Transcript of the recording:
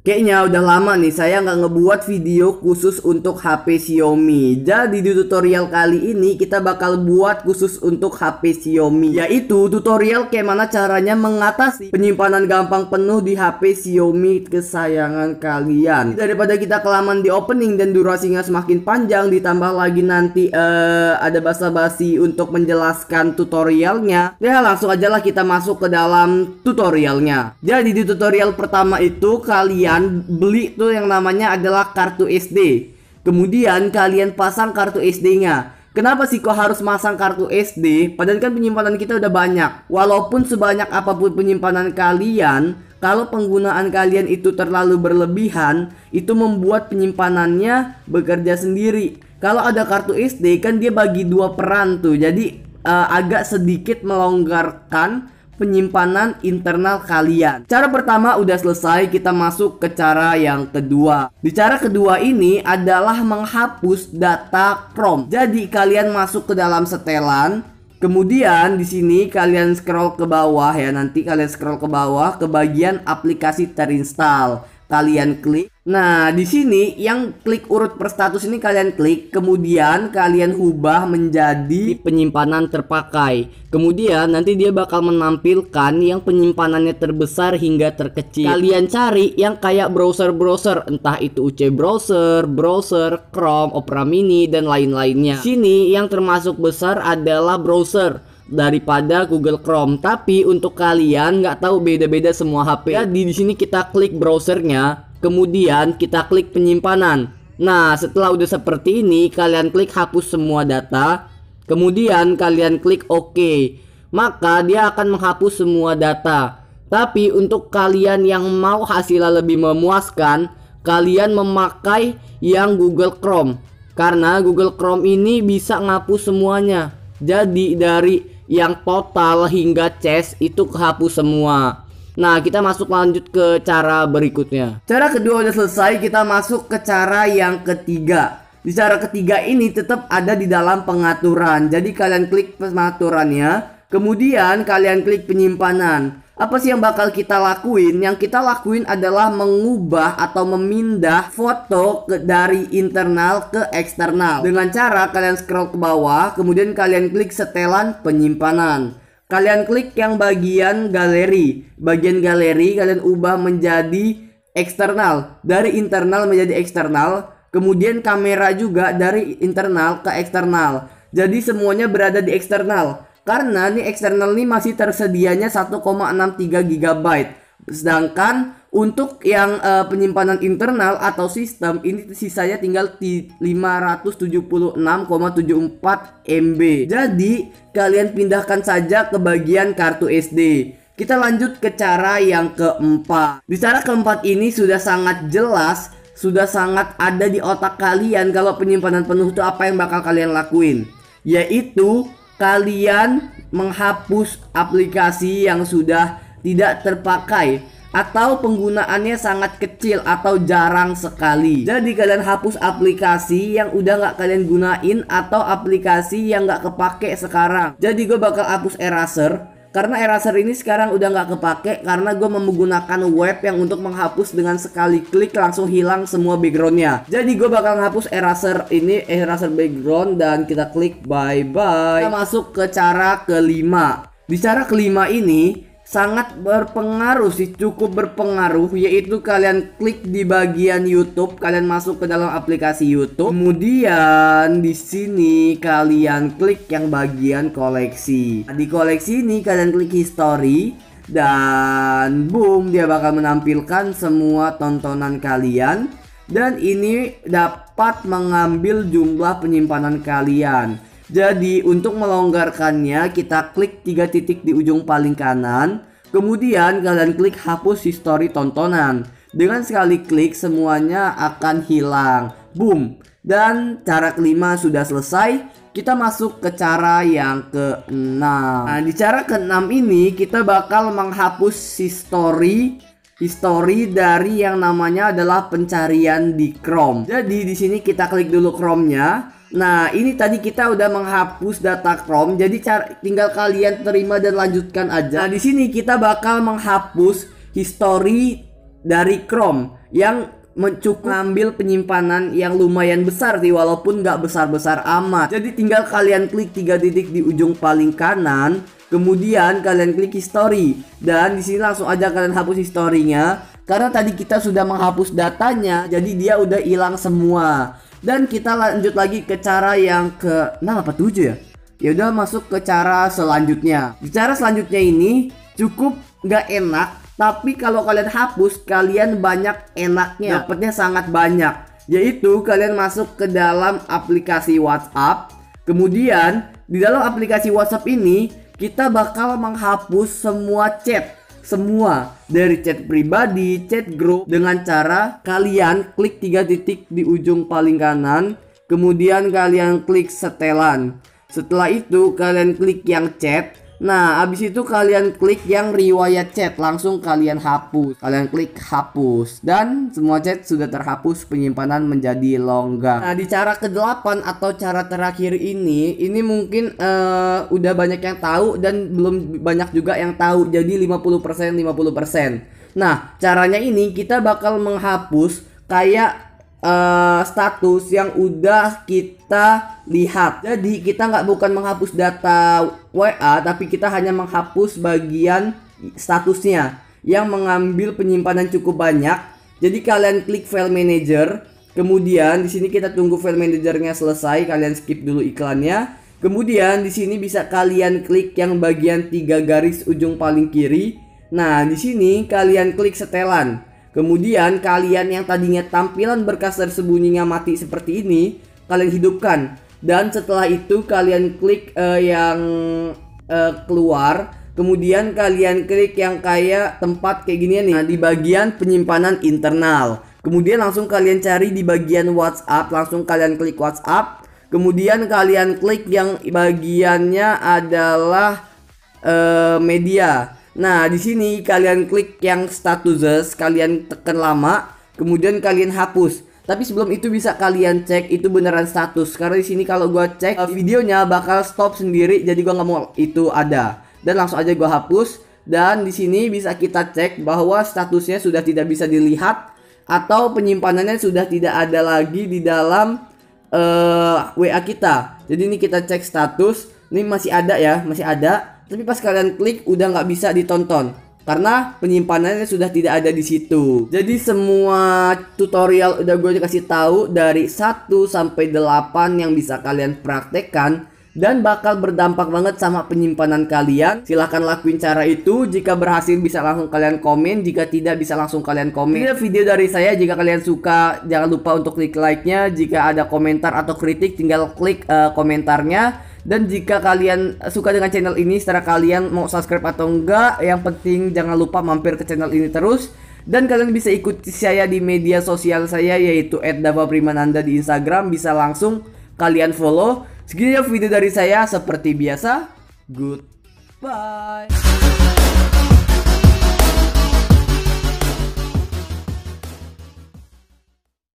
Kayaknya udah lama nih saya nggak ngebuat video khusus untuk HP Xiaomi Jadi di tutorial kali ini kita bakal buat khusus untuk HP Xiaomi Yaitu tutorial kayak mana caranya mengatasi penyimpanan gampang penuh di HP Xiaomi kesayangan kalian Daripada kita kelamaan di opening dan durasinya semakin panjang Ditambah lagi nanti uh, ada basa-basi untuk menjelaskan tutorialnya Ya langsung aja lah kita masuk ke dalam tutorialnya Jadi di tutorial pertama itu kalian kalian beli tuh yang namanya adalah kartu SD. Kemudian kalian pasang kartu SD-nya. Kenapa sih kok harus masang kartu SD? Padahal kan penyimpanan kita udah banyak. Walaupun sebanyak apapun penyimpanan kalian, kalau penggunaan kalian itu terlalu berlebihan, itu membuat penyimpanannya bekerja sendiri. Kalau ada kartu SD kan dia bagi dua peran tuh. Jadi uh, agak sedikit melonggarkan penyimpanan internal kalian. Cara pertama udah selesai, kita masuk ke cara yang kedua. Di cara kedua ini adalah menghapus data Chrome. Jadi kalian masuk ke dalam setelan, Kemudian di sini kalian scroll ke bawah ya, nanti kalian scroll ke bawah ke bagian aplikasi terinstall kalian klik. Nah, di sini yang klik urut per status ini kalian klik, kemudian kalian ubah menjadi penyimpanan terpakai. Kemudian nanti dia bakal menampilkan yang penyimpanannya terbesar hingga terkecil. Kalian cari yang kayak browser-browser, entah itu UC browser, browser, Chrome, Opera Mini dan lain-lainnya. Sini yang termasuk besar adalah browser daripada Google Chrome. Tapi untuk kalian nggak tahu beda-beda semua HP. Jadi di sini kita klik browsernya, kemudian kita klik penyimpanan. Nah, setelah udah seperti ini, kalian klik hapus semua data, kemudian kalian klik OK. Maka dia akan menghapus semua data. Tapi untuk kalian yang mau hasilnya lebih memuaskan, kalian memakai yang Google Chrome. Karena Google Chrome ini bisa ngapus semuanya. Jadi dari yang total hingga chest itu kehapus semua. Nah, kita masuk lanjut ke cara berikutnya. Cara kedua udah selesai, kita masuk ke cara yang ketiga. Di cara ketiga ini tetap ada di dalam pengaturan. Jadi kalian klik pengaturannya, kemudian kalian klik penyimpanan apa sih yang bakal kita lakuin? Yang kita lakuin adalah mengubah atau memindah foto ke, dari internal ke eksternal. Dengan cara kalian scroll ke bawah, kemudian kalian klik setelan penyimpanan. Kalian klik yang bagian galeri. Bagian galeri kalian ubah menjadi eksternal. Dari internal menjadi eksternal, kemudian kamera juga dari internal ke eksternal. Jadi semuanya berada di eksternal karena ini eksternal ini masih tersedianya 1,63 GB. Sedangkan untuk yang uh, penyimpanan internal atau sistem ini sisanya tinggal 576,74 MB. Jadi kalian pindahkan saja ke bagian kartu SD. Kita lanjut ke cara yang keempat. Di cara keempat ini sudah sangat jelas, sudah sangat ada di otak kalian kalau penyimpanan penuh itu apa yang bakal kalian lakuin. Yaitu kalian menghapus aplikasi yang sudah tidak terpakai atau penggunaannya sangat kecil atau jarang sekali. Jadi kalian hapus aplikasi yang udah nggak kalian gunain atau aplikasi yang nggak kepake sekarang. Jadi gue bakal hapus eraser karena eraser ini sekarang udah nggak kepake karena gue menggunakan web yang untuk menghapus dengan sekali klik langsung hilang semua backgroundnya jadi gue bakal hapus eraser ini eraser background dan kita klik bye bye kita masuk ke cara kelima di cara kelima ini sangat berpengaruh sih cukup berpengaruh yaitu kalian klik di bagian YouTube kalian masuk ke dalam aplikasi YouTube kemudian di sini kalian klik yang bagian koleksi di koleksi ini kalian klik history dan boom dia bakal menampilkan semua tontonan kalian dan ini dapat mengambil jumlah penyimpanan kalian jadi untuk melonggarkannya kita klik tiga titik di ujung paling kanan. Kemudian kalian klik hapus history tontonan. Dengan sekali klik semuanya akan hilang. Boom. Dan cara kelima sudah selesai. Kita masuk ke cara yang keenam. Nah, di cara keenam ini kita bakal menghapus history history dari yang namanya adalah pencarian di Chrome. Jadi di sini kita klik dulu Chrome-nya. Nah, ini tadi kita udah menghapus data Chrome, jadi cara, tinggal kalian terima dan lanjutkan aja. Nah, di sini kita bakal menghapus history dari Chrome yang mencukup ngambil penyimpanan yang lumayan besar sih walaupun nggak besar-besar amat. Jadi tinggal kalian klik tiga titik di ujung paling kanan, kemudian kalian klik history dan di sini langsung aja kalian hapus historinya karena tadi kita sudah menghapus datanya, jadi dia udah hilang semua. Dan kita lanjut lagi ke cara yang ke 6 apa 7 ya. Ya udah masuk ke cara selanjutnya. Cara selanjutnya ini cukup nggak enak, tapi kalau kalian hapus kalian banyak enaknya. Ya. Dapatnya sangat banyak. Yaitu kalian masuk ke dalam aplikasi WhatsApp. Kemudian di dalam aplikasi WhatsApp ini kita bakal menghapus semua chat semua dari chat pribadi, chat grup dengan cara kalian klik tiga titik di ujung paling kanan, kemudian kalian klik setelan. Setelah itu kalian klik yang chat, Nah, abis itu kalian klik yang riwayat chat, langsung kalian hapus. Kalian klik hapus dan semua chat sudah terhapus, penyimpanan menjadi longgar. Nah, di cara ke-8 atau cara terakhir ini, ini mungkin uh, udah banyak yang tahu dan belum banyak juga yang tahu. Jadi 50% 50%. Nah, caranya ini kita bakal menghapus kayak Eh, status yang udah kita lihat. Jadi kita nggak bukan menghapus data WA, tapi kita hanya menghapus bagian statusnya yang mengambil penyimpanan cukup banyak. Jadi kalian klik file manager, kemudian di sini kita tunggu file manajernya selesai, kalian skip dulu iklannya. Kemudian di sini bisa kalian klik yang bagian tiga garis ujung paling kiri. Nah, di sini kalian klik setelan. Kemudian kalian yang tadinya tampilan berkas tersembunyinya mati seperti ini, kalian hidupkan. Dan setelah itu kalian klik uh, yang uh, keluar, kemudian kalian klik yang kayak tempat kayak gini nih nah, di bagian penyimpanan internal. Kemudian langsung kalian cari di bagian WhatsApp, langsung kalian klik WhatsApp. Kemudian kalian klik yang bagiannya adalah uh, media. Nah, di sini kalian klik yang statuses, kalian tekan lama, kemudian kalian hapus. Tapi sebelum itu bisa kalian cek itu beneran status. Karena di sini kalau gua cek videonya bakal stop sendiri jadi gua nggak mau itu ada. Dan langsung aja gua hapus dan di sini bisa kita cek bahwa statusnya sudah tidak bisa dilihat atau penyimpanannya sudah tidak ada lagi di dalam uh, eh, WA kita. Jadi ini kita cek status, ini masih ada ya, masih ada tapi pas kalian klik udah nggak bisa ditonton karena penyimpanannya sudah tidak ada di situ. Jadi semua tutorial udah gue kasih tahu dari 1 sampai 8 yang bisa kalian praktekkan dan bakal berdampak banget sama penyimpanan kalian. Silahkan lakuin cara itu. Jika berhasil bisa langsung kalian komen. Jika tidak bisa langsung kalian komen. Ini video dari saya. Jika kalian suka jangan lupa untuk klik like-nya. Jika ada komentar atau kritik tinggal klik uh, komentarnya. Dan jika kalian suka dengan channel ini, secara kalian mau subscribe atau enggak, yang penting jangan lupa mampir ke channel ini terus. Dan kalian bisa ikuti saya di media sosial saya yaitu @davaprimananda di Instagram bisa langsung kalian follow. Segini video dari saya seperti biasa. Goodbye.